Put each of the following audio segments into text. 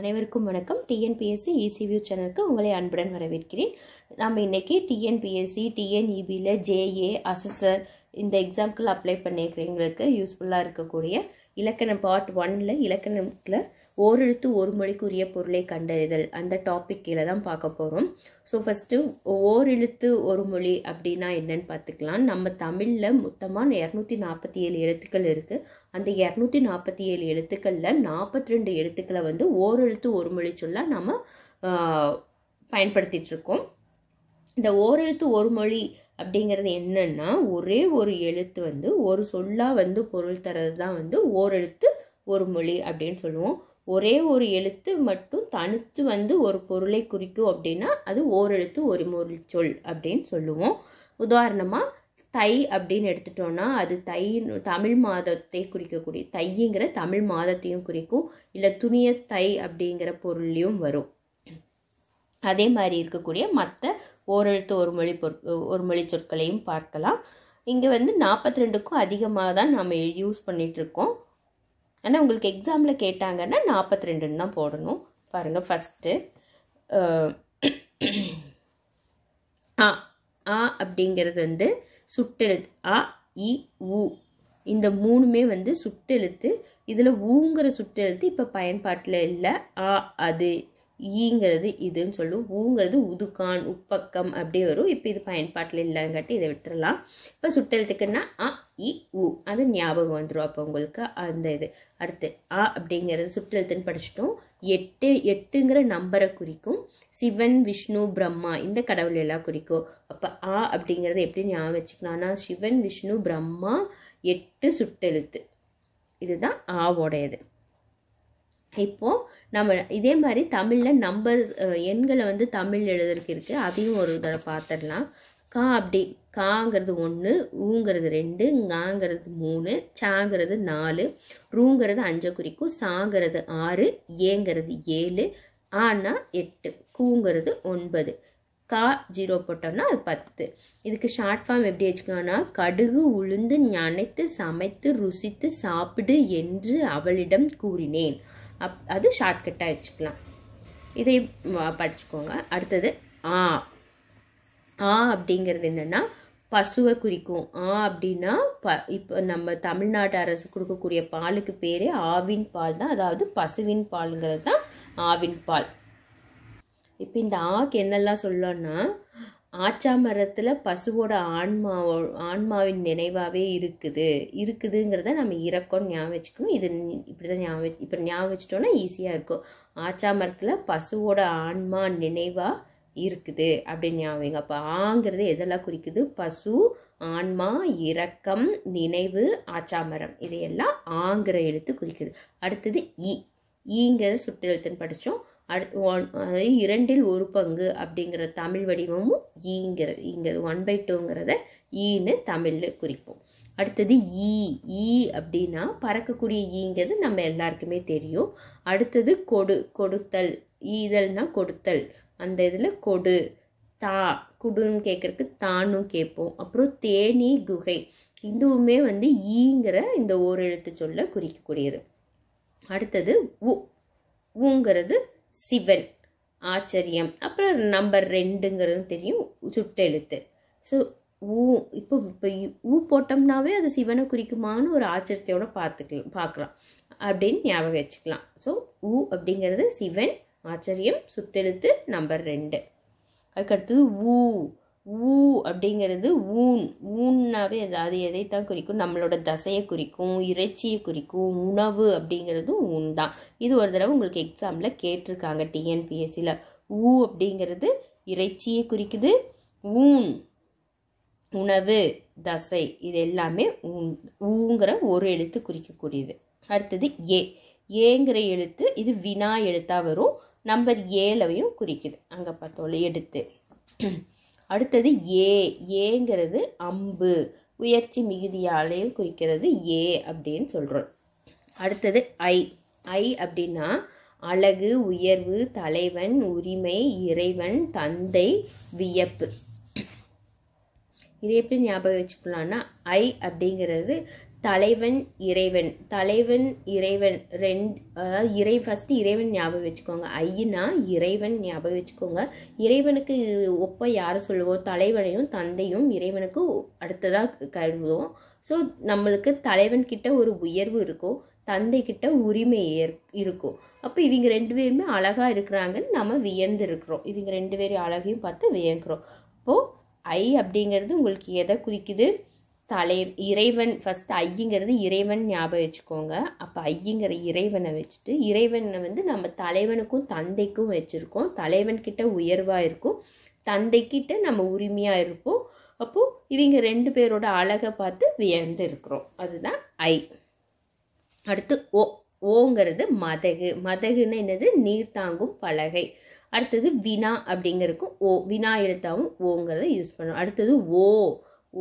அனைவருக்கும் வணக்கம் டிஎன்பிஎஸ்சி இசிவியூ சேனலுக்கு உங்களை அன்புடன் வரவேற்கிறேன் நம்ம இன்றைக்கி டிஎன்பிஎஸ்சி டிஎன்இபியில் ஜேஏ அசஸர் இந்த எக்ஸாம்க்குள்ள அப்ளை பண்ணியிருக்கிறவங்களுக்கு யூஸ்ஃபுல்லாக இருக்கக்கூடிய இலக்கணம் பார்ட் ஒன்னில் இலக்கணத்தில் ஓரெழுத்து ஒரு மொழிக்குரிய பொருளை கண்டறிதல் அந்த டாபிக் கீழே தான் பார்க்க போகிறோம் ஸோ ஃபஸ்ட்டு ஓரெழுத்து ஒரு மொழி அப்படின்னா என்னன்னு பார்த்துக்கலாம் நம்ம தமிழில் மொத்தமாக இரநூத்தி நாற்பத்தி ஏழு எழுத்துக்கள் இருக்குது அந்த இரநூத்தி நாற்பத்தி ஏழு எழுத்துக்களில் நாற்பத்தி ரெண்டு எழுத்துக்களை வந்து ஓரெழுத்து ஒரு மொழி சொல்ல நம்ம பயன்படுத்திகிட்ருக்கோம் இந்த ஓரெழுத்து ஒரு மொழி அப்படிங்கிறது என்னென்னா ஒரே ஒரு எழுத்து வந்து ஒரு சொல்லாக வந்து பொருள் தரது தான் வந்து ஓரெழுத்து ஒரு மொழி அப்படின்னு சொல்லுவோம் ஒரே ஒரு எழுத்து மட்டும் தனித்து வந்து ஒரு பொருளை குறிக்கும் அப்படின்னா அது ஓரெழுத்து ஒரு மொழி சொல் அப்படின்னு சொல்லுவோம் உதாரணமாக தை அப்படின்னு எடுத்துட்டோன்னா அது தை தமிழ் மாதத்தை குறிக்கக்கூடிய தைங்கிற தமிழ் மாதத்தையும் குறிக்கும் இல்லை துணிய தை அப்படிங்கிற பொருளையும் வரும் அதே மாதிரி இருக்கக்கூடிய மற்ற ஓரெழுத்து ஒரு மொழி பொருள் ஒரு மொழி சொற்களையும் பார்க்கலாம் இங்கே வந்து நாற்பத்தி ரெண்டுக்கும் அதிகமாக தான் நம்ம யூஸ் பண்ணிகிட்ருக்கோம் ஆனால் உங்களுக்கு எக்ஸாமில் கேட்டாங்கன்னா நாற்பத்தி ரெண்டுன்னு தான் போடணும் பாருங்கள் ஃபஸ்ட்டு ஆ ஆ அப்படிங்கிறது வந்து சுட்டெழுத்து ஆ இ உ இந்த மூணுமே வந்து சுட்டெழுத்து இதில் ஊங்கிற சுட்டெழுத்து இப்போ பயன்பாட்டில் இல்லை ஆ அது ஈங்கிறது இதுன்னு சொல்லுவோம் ஊங்கிறது உதுக்கான் உப்பக்கம் அப்படி வரும் இப்போ இது பயன்பாட்டில் இல்லைங்காட்டி இதை விட்டுறலாம் இப்போ சுட்டெழுத்துக்குன்னா அ இ உ அது ஞாபகம் வந்துடும் அப்போ உங்களுக்கு அந்த இது அடுத்து அ அப்படிங்கிறது சுட்டெழுத்துன்னு படிச்சிட்டோம் எட்டு எட்டுங்கிற நம்பரை குறிக்கும் சிவன் விஷ்ணு பிரம்மா இந்த கடவுள் எல்லாம் குறிக்கும் அப்போ ஆ அப்படிங்கிறது எப்படி ஞாபகம் வச்சுக்கலாம்னா சிவன் விஷ்ணு பிரம்மா எட்டு சுட்டெழுத்து இதுதான் ஆவோடையது இப்போது நம்ம இதே மாதிரி தமிழில் நம்பர் எண்களை வந்து தமிழ் எழுதுறதுக்கு இருக்குது அதையும் ஒரு தடவை பார்த்துடலாம் கா அப்படி காங்கிறது ஒன்று ஊங்கிறது ரெண்டு ஞாங்கிறது மூணு சாங்கிறது நாலு ரூங்கிறது அஞ்சை குறிக்கும் சாங்கிறது ஆறு ஏங்கிறது ஏழு ஆனால் எட்டு கூங்கிறது ஒன்பது கா ஜீரோ போட்டோம்னா அது பத்து இதுக்கு ஷார்ட் ஃபார்ம் எப்படி வச்சுக்கோனா கடுகு உளுந்து நனைத்து சமைத்து ருசித்து சாப்பிடு என்று அவளிடம் கூறினேன் அப் அது ஷார்ட்கட்டாக வச்சுக்கலாம் இதை படிச்சுக்கோங்க அடுத்தது ஆ ஆ அப்படிங்கிறது என்னென்னா பசுவை குறிக்கும் ஆ அப்படின்னா ப இப்போ நம்ம தமிழ்நாட்டு அரசு கொடுக்கக்கூடிய பாலுக்கு பேரே ஆவின் பால் தான் அதாவது பசுவின் பால்ங்கிறது தான் ஆவின் பால் இப்போ இந்த ஆக்கு என்னெல்லாம் சொல்லோன்னா ஆச்சா மரத்தில் பசுவோட ஆன்மாவோ ஆன்மாவின் நினைவாகவே இருக்குது இருக்குதுங்கிறத நம்ம இறக்கம் ஞாபகம் வச்சுக்கணும் இது இப்படி தான் ஞாபகம் இப்போ ஞாபகம் வச்சிட்டோன்னா ஈஸியாக இருக்கும் ஆச்சா மரத்தில் பசுவோட ஆன்மா நினைவாக இருக்குது அப்படின்னு ஞாபகம் அப்போ ஆங்கிறது எதெல்லாம் குறிக்குது பசு ஆன்மா இரக்கம் நினைவு ஆச்சாமரம் இதையெல்லாம் ஆங்கிற எழுத்து குறிக்குது அடுத்தது ஈ ஈங்கிற சுட்டெழுத்துன்னு படித்தோம் அடு ஒன் இரண்டில் ஒரு பங்கு அப்படிங்கிற தமிழ் வடிவமும் ஈங்கிறது இங்கே ஒன் பை டூங்கிறத ஈன்னு தமிழில் குறிப்போம் அடுத்தது ஈ ஈ அப்படின்னா பறக்கக்கூடிய ஈங்கிறது நம்ம எல்லாருக்குமே தெரியும் அடுத்தது கொடு கொடுத்தல் ஈதல்னா கொடுத்தல் அந்த இதில் கொடு தா குடுன்னு கேட்குறக்கு தானும் கேட்போம் அப்புறம் தேனி குகை இதுவுமே வந்து ஈங்கிற இந்த ஓரெழுத்து சொல்ல குறிக்கக்கூடியது அடுத்தது உ ஊங்கிறது சிவன் ஆச்சரியம் அப்புறம் நம்பர் ரெண்டுங்கிறது தெரியும் சுட்டெழுத்து ஸோ ஊ இப்போ இப்போ ஊ போட்டோம்னாவே அது சிவனை குறிக்குமான்னு ஒரு ஆச்சரியத்தோட பார்த்துக்கலாம் பார்க்கலாம் அப்படின்னு ஞாபகம் வச்சுக்கலாம் ஸோ ஊ அப்படிங்கிறது சிவன் ஆச்சரியம் சுட்டெழுத்து நம்பர் ரெண்டு அதுக்கடுத்தது ஊ ஊ அப்படிங்கிறது ஊன் ஊன்னாவே அது எதை தான் குறிக்கும் நம்மளோட தசையை குறிக்கும் இறைச்சியை குறிக்கும் உணவு அப்படிங்கிறதும் ஊன் தான் இது ஒரு தடவை உங்களுக்கு எக்ஸாமில் கேட்டிருக்காங்க டிஎன்பிஎஸ்சியில் ஊ அப்படிங்கிறது இறைச்சியை குறிக்குது ஊன் உணவு தசை இது எல்லாமே ஊன் ஊங்கிற ஒரு எழுத்து குறிக்கக்கூடியது அடுத்தது ஏ ஏங்கிற எழுத்து இது வினா எழுத்தாக வரும் நம்பர் ஏலவையும் குறிக்குது அங்கே பார்த்தோம் எழுத்து அடுத்தது ஏ ஏங்கிறது அம்பு உயர்ச்சி மிகுதியாலையும் குறிக்கிறது ஏ அப்படின்னு சொல்கிறோம் அடுத்தது ஐ ஐ அப்படின்னா அழகு உயர்வு தலைவன் உரிமை இறைவன் தந்தை வியப்பு இது எப்படி ஞாபகம் வச்சுக்கலாம்னா ஐ அப்படிங்கிறது தலைவன் இறைவன் தலைவன் இறைவன் அதாவது இறை ஃபஸ்ட்டு இறைவன் ஞாபகம் வச்சுக்கோங்க ஐயனா இறைவன் ஞாபகம் வச்சுக்கோங்க இறைவனுக்கு ஒப்ப யாரை சொல்லுவோம் தலைவனையும் தந்தையும் இறைவனுக்கு அடுத்ததாக கருதுவோம் ஸோ நம்மளுக்கு தலைவன் கிட்ட ஒரு உயர்வு இருக்கும் தந்தை கிட்ட உரிமை ஏற் இருக்கும் அப்போ இவங்க ரெண்டு பேருமே அழகாக இருக்கிறாங்கன்னு நம்ம இருக்கிறோம் இவங்க ரெண்டு பேரும் அழகையும் பார்த்து வியங்குறோம் அப்போது ஐ அப்படிங்கிறது உங்களுக்கு எதை குறிக்குது தலை இறைவன் ஃபஸ்ட் ஐயங்கிறது இறைவன் ஞாபகம் வச்சுக்கோங்க அப்போ ஐயங்கிற இறைவனை வச்சுட்டு இறைவனை வந்து நம்ம தலைவனுக்கும் தந்தைக்கும் வச்சுருக்கோம் தலைவன்கிட்ட உயர்வாக இருக்கும் தந்தைக்கிட்ட நம்ம உரிமையாக இருப்போம் அப்போது இவங்க ரெண்டு பேரோட அழகை பார்த்து வியந்து இருக்கிறோம் அதுதான் ஐ அடுத்து ஓ ஓங்கிறது மதகு மதகுன்னு என்னது நீர் தாங்கும் பலகை அடுத்தது வினா அப்படிங்கிறதுக்கும் ஓ வினா எழுத்தாவும் ஓங்கிறத யூஸ் பண்ணுவோம் அடுத்தது ஓ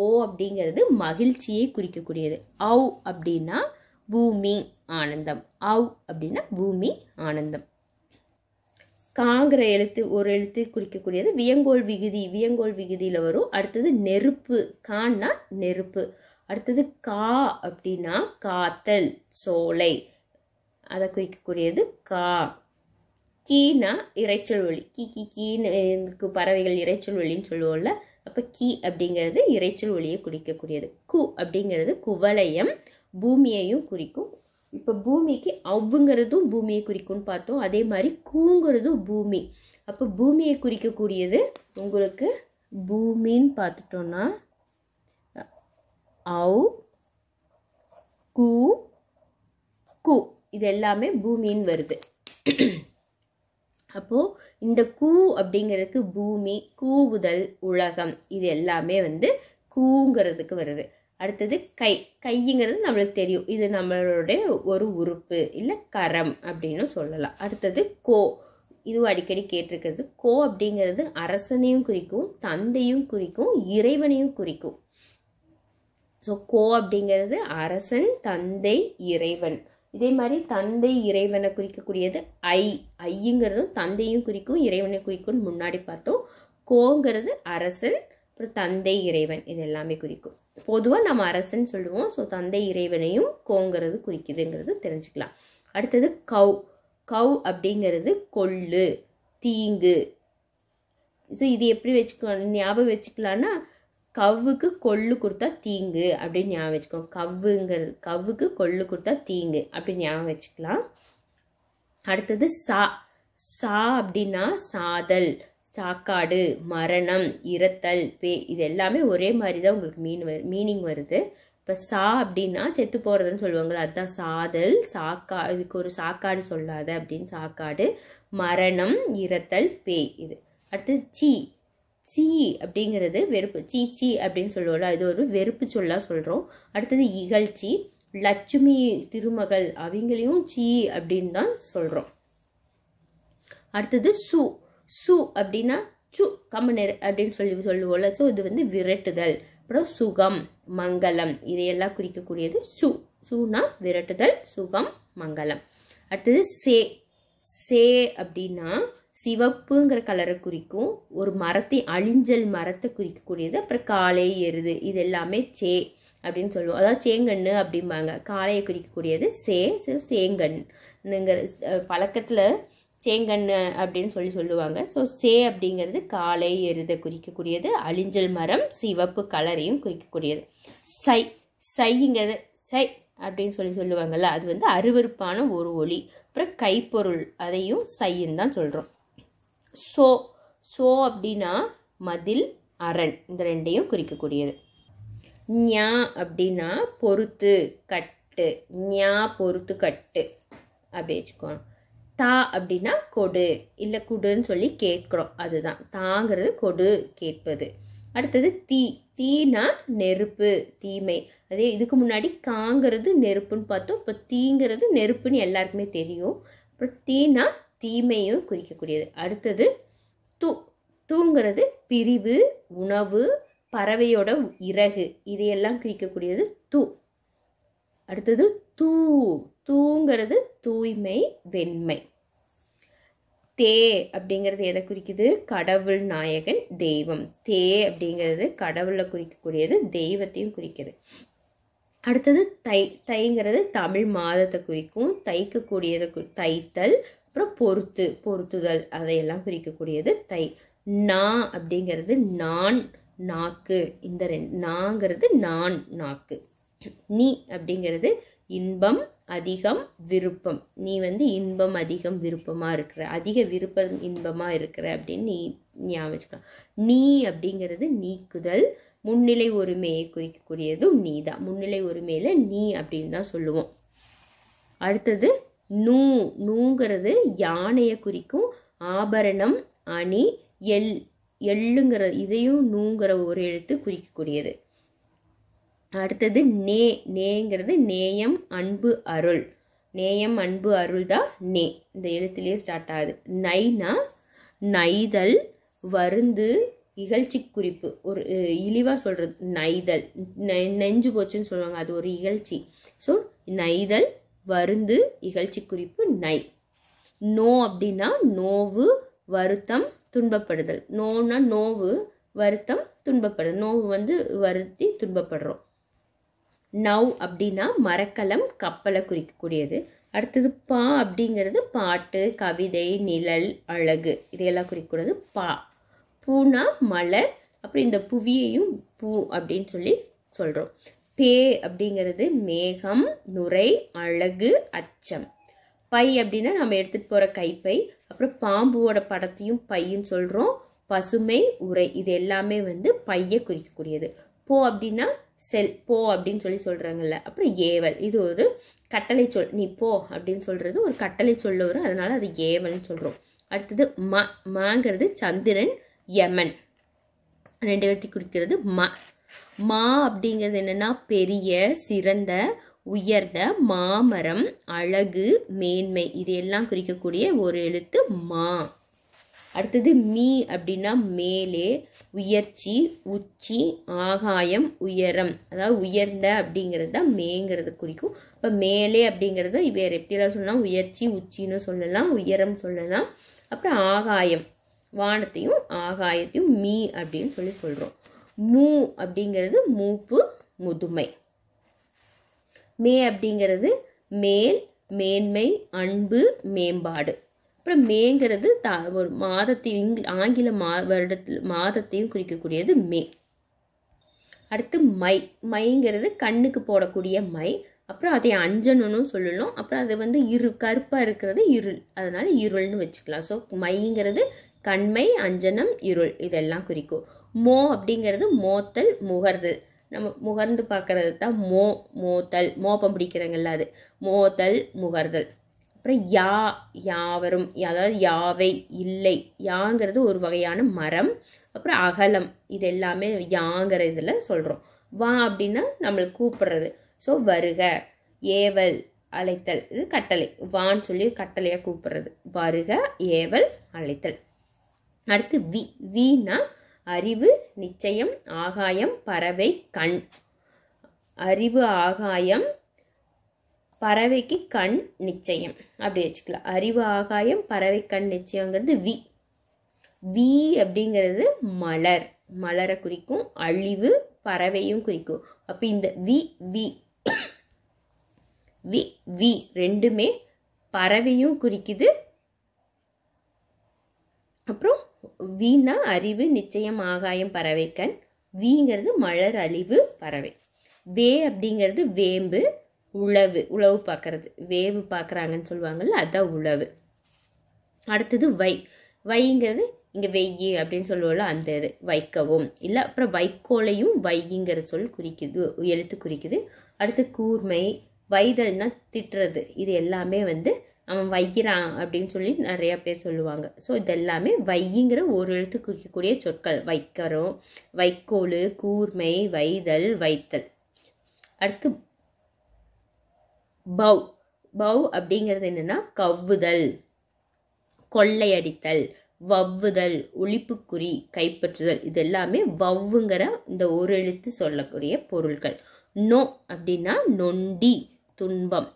ஓ அப்படிங்கிறது மகிழ்ச்சியை குறிக்கக்கூடியது அவ் அப்படின்னா பூமி ஆனந்தம் அவ் அப்படின்னா பூமி ஆனந்தம் காங்கிற எழுத்து ஒரு எழுத்து குறிக்கக்கூடியது வியங்கோல் விகுதி வியங்கோல் விகுதியில் வரும் அடுத்தது நெருப்பு கான்னா நெருப்பு அடுத்தது கா அப்படின்னா காத்தல் சோலை அதை குறிக்கக்கூடியது கா கீனா இறைச்சல் ஒளி கீ கீ கீன்னு பறவைகள் இறைச்சல் ஒளின்னு சொல்லுவோம்ல அப்போ கீ அப்படிங்கிறது இறைச்சல் ஒளியை குறிக்கக்கூடியது கு அப்படிங்கிறது குவளையம் பூமியையும் குறிக்கும் இப்போ பூமிக்கு அவ்வுங்கிறதும் பூமியை குறிக்கும்னு பார்த்தோம் அதே மாதிரி கூங்கிறதும் பூமி அப்போ பூமியை குறிக்கக்கூடியது உங்களுக்கு பூமின்னு பார்த்துட்டோன்னா அவ் கூ கு இது எல்லாமே பூமின்னு வருது அப்போது இந்த கூ அப்படிங்கிறதுக்கு பூமி கூவுதல் உலகம் இது எல்லாமே வந்து கூங்கிறதுக்கு வருது அடுத்தது கை கைங்கிறது நம்மளுக்கு தெரியும் இது நம்மளுடைய ஒரு உறுப்பு இல்லை கரம் அப்படின்னு சொல்லலாம் அடுத்தது கோ இதுவும் அடிக்கடி கேட்டிருக்கிறது கோ அப்படிங்கிறது அரசனையும் குறிக்கும் தந்தையும் குறிக்கும் இறைவனையும் குறிக்கும் ஸோ கோ அப்படிங்கிறது அரசன் தந்தை இறைவன் இதே மாதிரி தந்தை இறைவனை குறிக்கக்கூடியது ஐ ஐங்கிறதும் தந்தையும் குறிக்கும் இறைவனை குறிக்கும் முன்னாடி பார்த்தோம் கோங்கிறது அரசன் அப்புறம் தந்தை இறைவன் இது எல்லாமே குறிக்கும் பொதுவாக நம்ம அரசன் சொல்லுவோம் ஸோ தந்தை இறைவனையும் கோங்கிறது குறிக்குதுங்கிறது தெரிஞ்சுக்கலாம் அடுத்தது கவ் கவ் அப்படிங்கிறது கொள்ளு தீங்கு ஸோ இது எப்படி வச்சுக்கலாம் ஞாபகம் வச்சுக்கலான்னா கவ்வுக்கு கொள்ளு கொடுத்தா தீங்கு அப்படின்னு ஞாபகம் வச்சுக்கோங்க கவ்வுங்கிறது கவ்வுக்கு கொள்ளு கொடுத்தா தீங்கு அப்படின்னு ஞாபகம் வச்சுக்கலாம் அடுத்தது சா சா அப்படின்னா சாதல் சாக்காடு மரணம் இறத்தல் பே இது எல்லாமே ஒரே மாதிரி தான் உங்களுக்கு மீன் மீனிங் வருது இப்போ சா அப்படின்னா செத்து போகிறதுன்னு சொல்லுவாங்களே அதுதான் சாதல் சாக்கா இதுக்கு ஒரு சாக்காடு சொல்லாத அப்படின்னு சாக்காடு மரணம் இறத்தல் பேய் இது அடுத்தது சி சீ அப்படிங்கிறது வெறுப்பு சீச்சி அப்படின்னு சொல்லுவோம்ல இது ஒரு வெறுப்பு சொல்லா சொல்கிறோம் அடுத்தது இகழ்ச்சி லட்சுமி திருமகள் அவங்களையும் சீ அப்படின்னு தான் சொல்கிறோம் அடுத்தது சு சு அப்படின்னா சு கம்மனர் அப்படின்னு சொல்லி சொல்லுவோம்ல ஸோ இது வந்து விரட்டுதல் அப்புறம் சுகம் மங்களம் இதையெல்லாம் குறிக்கக்கூடியது சு சுனா விரட்டுதல் சுகம் மங்களம் அடுத்தது சே சே அப்படின்னா சிவப்புங்கிற கலரை குறிக்கும் ஒரு மரத்தை அழிஞ்சல் மரத்தை குறிக்கக்கூடியது அப்புறம் காலை எருது இது எல்லாமே சே அப்படின்னு சொல்லுவோம் அதாவது சேங்கன்னு அப்படிம்பாங்க காலையை குறிக்கக்கூடியது சே சேங்கண்ணுங்கிற பழக்கத்தில் சேங்கன்னு அப்படின்னு சொல்லி சொல்லுவாங்க ஸோ சே அப்படிங்கிறது காலை எருதை குறிக்கக்கூடியது அழிஞ்சல் மரம் சிவப்பு கலரையும் குறிக்கக்கூடியது சை சைங்கிறது சை அப்படின்னு சொல்லி சொல்லுவாங்கள்ல அது வந்து அருவறுப்பான ஒரு ஒளி அப்புறம் கைப்பொருள் அதையும் சைன்னு தான் சொல்கிறோம் சோ சோ அப்படின்னா மதில் அரண் இந்த ரெண்டையும் குறிக்கக்கூடியது ஞா அப்படின்னா பொறுத்து கட்டு ஞா பொறுத்து கட்டு அப்படி வச்சுக்கோணும் தா அப்படின்னா கொடு இல்லை குடுன்னு சொல்லி கேட்குறோம் அதுதான் தாங்கிறது கொடு கேட்பது அடுத்தது தீ தீனா நெருப்பு தீமை அதே இதுக்கு முன்னாடி காங்கிறது நெருப்புன்னு பார்த்தோம் இப்போ தீங்கிறது நெருப்புன்னு எல்லாருக்குமே தெரியும் அப்புறம் தீனா தீமையும் குறிக்கக்கூடியது அடுத்தது தூ தூங்கிறது பிரிவு உணவு பறவையோட இறகு இதையெல்லாம் குறிக்கக்கூடியது தூ அடுத்தது தூ தூங்கிறது தூய்மை வெண்மை தே அப்படிங்கிறது எதை குறிக்குது கடவுள் நாயகன் தெய்வம் தே அப்படிங்கிறது கடவுளை குறிக்கக்கூடியது தெய்வத்தையும் குறிக்கிறது அடுத்தது தை தைங்கிறது தமிழ் மாதத்தை குறிக்கும் தைக்கக்கூடியதை தைத்தல் அப்புறம் பொறுத்து பொருத்துதல் அதையெல்லாம் குறிக்கக்கூடியது தை நா அப்படிங்கிறது நான் நாக்கு இந்த ரெண்டு நாங்கிறது நான் நாக்கு நீ அப்படிங்கிறது இன்பம் அதிகம் விருப்பம் நீ வந்து இன்பம் அதிகம் விருப்பமாக இருக்கிற அதிக விருப்பம் இன்பமாக இருக்கிற அப்படின்னு நீ ஞாபகம் நீ அப்படிங்கிறது நீக்குதல் முன்னிலை உரிமையை குறிக்கக்கூடியதும் நீ தான் முன்னிலை உரிமையில் நீ அப்படின்னு தான் சொல்லுவோம் அடுத்தது நூ நூங்கிறது யானையை குறிக்கும் ஆபரணம் அணி எல் எள்ளுங்கிற இதையும் நூங்கிற ஒரு எழுத்து குறிக்கக்கூடியது அடுத்தது நே நேங்கிறது நேயம் அன்பு அருள் நேயம் அன்பு அருள் தான் நே இந்த எழுத்துலேயே ஸ்டார்ட் ஆகுது நைனா நைதல் வருந்து இகழ்ச்சி குறிப்பு ஒரு இழிவாக சொல்கிறது நைதல் நெ நெஞ்சு போச்சுன்னு சொல்லுவாங்க அது ஒரு இகழ்ச்சி ஸோ நைதல் வருந்து இகழ்ச்சி குறிப்பு நை நோ அப்படின்னா நோவு வருத்தம் துன்பப்படுதல் நோன்னா நோவு வருத்தம் துன்பப்படுதல் நோவு வந்து வருத்தி துன்பப்படுறோம் நவ் அப்படின்னா மரக்கலம் கப்பலை குறிக்கக்கூடியது அடுத்தது பா அப்படிங்கிறது பாட்டு கவிதை நிழல் அழகு இதையெல்லாம் குறிக்கக்கூடியது பா பூனா மலர் அப்புறம் இந்த புவியையும் பூ அப்படின்னு சொல்லி சொல்கிறோம் பே அப்படிங்கிறது மேகம் நுரை அழகு அச்சம் பை அப்படின்னா நம்ம எடுத்துகிட்டு போகிற கைப்பை அப்புறம் பாம்புவோட படத்தையும் பையன் சொல்கிறோம் பசுமை உரை இது எல்லாமே வந்து பையை குறிக்கக்கூடியது போ அப்படின்னா செல் போ அப்படின்னு சொல்லி சொல்கிறாங்கல்ல அப்புறம் ஏவல் இது ஒரு கட்டளை சொல் நீ போ அப்படின்னு சொல்கிறது ஒரு கட்டளை சொல்ல வரும் அதனால் அது ஏவல்னு சொல்கிறோம் அடுத்தது ம மாங்கிறது சந்திரன் யமன் ரெண்டு பேர்த்தி குறிக்கிறது ம மா அப்படிங்கிறது என்னென்னா பெரிய சிறந்த உயர்ந்த மாமரம் அழகு மேன்மை இது எல்லாம் குறிக்கக்கூடிய ஒரு எழுத்து மா அடுத்தது மீ அப்படின்னா மேலே உயர்ச்சி உச்சி ஆகாயம் உயரம் அதாவது உயர்ந்த அப்படிங்கிறது தான் மேங்கிறது குறிக்கும் இப்போ மேலே அப்படிங்கிறத வேறு எப்படிலாம் சொல்லலாம் உயர்ச்சி உச்சின்னு சொல்லலாம் உயரம் சொல்லலாம் அப்புறம் ஆகாயம் வானத்தையும் ஆகாயத்தையும் மீ அப்படின்னு சொல்லி சொல்கிறோம் மூ அப்படிங்கிறது மூப்பு முதுமை மே அப்படிங்கிறது மேல் மேன்மை அன்பு மேம்பாடு அப்புறம் மேங்கிறது த ஒரு மாதத்தையும் ஆங்கில மா வருடத்தில் மாதத்தையும் குறிக்கக்கூடியது மே அடுத்து மை மைங்கிறது கண்ணுக்கு போடக்கூடிய மை அப்புறம் அதை அஞ்சனனும் சொல்லணும் அப்புறம் அது வந்து இரு கருப்பாக இருக்கிறது இருள் அதனால் இருள்னு வச்சுக்கலாம் ஸோ மைங்கிறது கண்மை அஞ்சனம் இருள் இதெல்லாம் குறிக்கும் மோ அப்படிங்கிறது மோத்தல் முகர்து நம்ம முகர்ந்து பார்க்கறது தான் மோ மோத்தல் மோப்பம் பிடிக்கிறங்கள்ல அது மோத்தல் முகர்தல் அப்புறம் யா யாவரும் அதாவது யாவை இல்லை யாங்கிறது ஒரு வகையான மரம் அப்புறம் அகலம் இது எல்லாமே யாங்கிற இதில் சொல்கிறோம் வா அப்படின்னா நம்மளுக்கு கூப்பிடுறது ஸோ வருக ஏவல் அழைத்தல் இது கட்டளை வான்னு சொல்லி கட்டளையாக கூப்பிடுறது வருக ஏவல் அழைத்தல் அடுத்து வி வீனா அறிவு நிச்சயம் ஆகாயம் பறவை கண் அறிவு ஆகாயம் பறவைக்கு கண் நிச்சயம் அப்படி வச்சுக்கலாம் அறிவு ஆகாயம் பறவை கண் நிச்சயங்கிறது வி வி அப்படிங்கிறது மலர் மலரை குறிக்கும் அழிவு பறவையும் குறிக்கும் அப்போ இந்த வி வி வி வி ரெண்டுமே பறவையும் குறிக்குது அப்புறம் வீணா அறிவு நிச்சயம் ஆகாயம் பறவைக்கண் வீங்கிறது மலர் அழிவு பறவை வே அப்படிங்கிறது வேம்பு உழவு உழவு பார்க்கறது வேவு பார்க்குறாங்கன்னு சொல்லுவாங்கல்ல அதுதான் உழவு அடுத்தது வை வைங்கிறது இங்கே வெய் அப்படின்னு சொல்லுவோம்ல அந்த இது வைக்கவும் இல்லை அப்புறம் வைக்கோலையும் வைங்கிற சொல் குறிக்குது எழுத்து குறிக்குது அடுத்து கூர்மை வைதல்னா திட்டுறது இது எல்லாமே வந்து அவன் வையிறான் அப்படின்னு சொல்லி நிறையா பேர் சொல்லுவாங்க ஸோ இதெல்லாமே வையிங்கிற ஒரு எழுத்து குறிக்கக்கூடிய சொற்கள் வைக்கரம் வைக்கோல் கூர்மை வைதல் வைத்தல் அடுத்து பவ் பவ் அப்படிங்கிறது என்னென்னா கவ்வுதல் கொள்ளையடித்தல் வவ்வுதல் ஒழிப்புக்குறி கைப்பற்றுதல் இது எல்லாமே வவ்வுங்கிற இந்த ஒரு எழுத்து சொல்லக்கூடிய பொருள்கள் நோ அப்படின்னா நொண்டி துன்பம்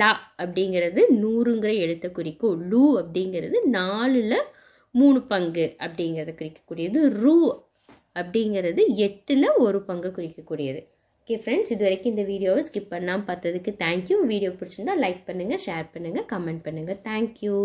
லா அப்படிங்கிறது நூறுங்கிற எழுத்தை குறிக்கும் லூ அப்படிங்கிறது நாலில் மூணு பங்கு அப்படிங்கிறத குறிக்கக்கூடியது ரூ அப்படிங்கிறது எட்டில் ஒரு பங்கு குறிக்கக்கூடியது ஓகே ஃப்ரெண்ட்ஸ் இது வரைக்கும் இந்த வீடியோவை ஸ்கிப் பண்ணாமல் பார்த்ததுக்கு தேங்க்யூ வீடியோ பிடிச்சிருந்தா லைக் பண்ணுங்கள் ஷேர் பண்ணுங்கள் கமெண்ட் பண்ணுங்கள் தேங்க்யூ